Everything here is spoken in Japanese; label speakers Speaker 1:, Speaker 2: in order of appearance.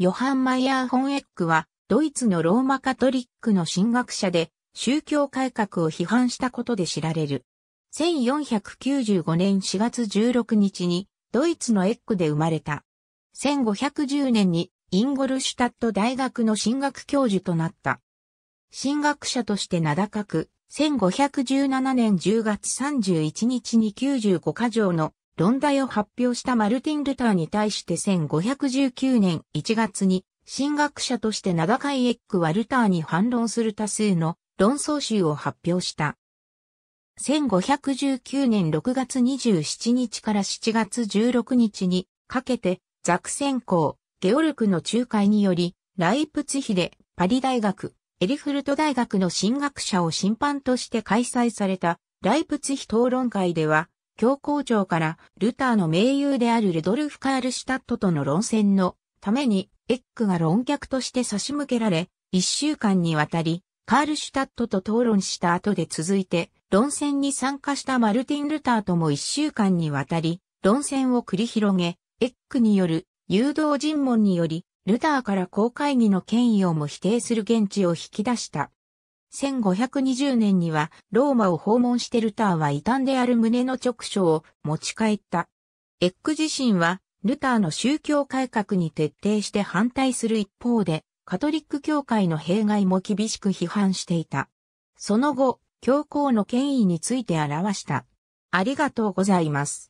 Speaker 1: ヨハン・マイヤー・ホンエックは、ドイツのローマカトリックの神学者で、宗教改革を批判したことで知られる。1495年4月16日に、ドイツのエックで生まれた。1510年に、インゴルシュタット大学の神学教授となった。神学者として名高く、1517年10月31日に95箇条の論題を発表したマルティン・ルターに対して1519年1月に、新学者として名高いエックはルターに反論する多数の論争集を発表した。1519年6月27日から7月16日にかけて、ザクセン公、ゲオルクの仲介により、ライプツヒでパリ大学、エリフルト大学の新学者を審判として開催されたライプツヒ討論会では、教皇庁からルターの盟友であるルドルフ・カールシュタットとの論戦のためにエックが論客として差し向けられ、一週間にわたりカールシュタットと討論した後で続いて論戦に参加したマルティン・ルターとも一週間にわたり論戦を繰り広げ、エックによる誘導尋問によりルターから公会議の権威をも否定する現地を引き出した。1520年にはローマを訪問してルターは異端である胸の直書を持ち帰った。エック自身はルターの宗教改革に徹底して反対する一方で、カトリック教会の弊害も厳しく批判していた。その後、教皇の権威について表した。ありがとうござい
Speaker 2: ます。